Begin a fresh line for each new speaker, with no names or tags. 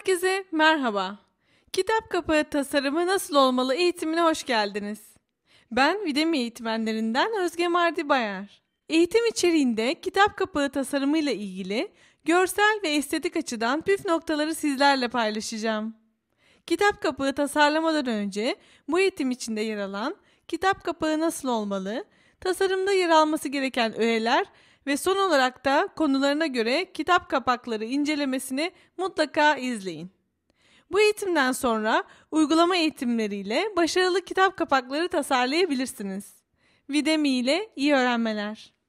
Herkese merhaba. Kitap kapağı tasarımı nasıl olmalı eğitimine hoş geldiniz. Ben Videmi eğitmenlerinden Özge Mardi Bayar. Eğitim içeriğinde kitap kapağı tasarımıyla ilgili görsel ve estetik açıdan püf noktaları sizlerle paylaşacağım. Kitap kapağı tasarlamadan önce bu eğitim içinde yer alan kitap kapağı nasıl olmalı, tasarımda yer alması gereken öğeler ve son olarak da konularına göre kitap kapakları incelemesini mutlaka izleyin. Bu eğitimden sonra uygulama eğitimleriyle başarılı kitap kapakları tasarlayabilirsiniz. Videmi ile iyi öğrenmeler.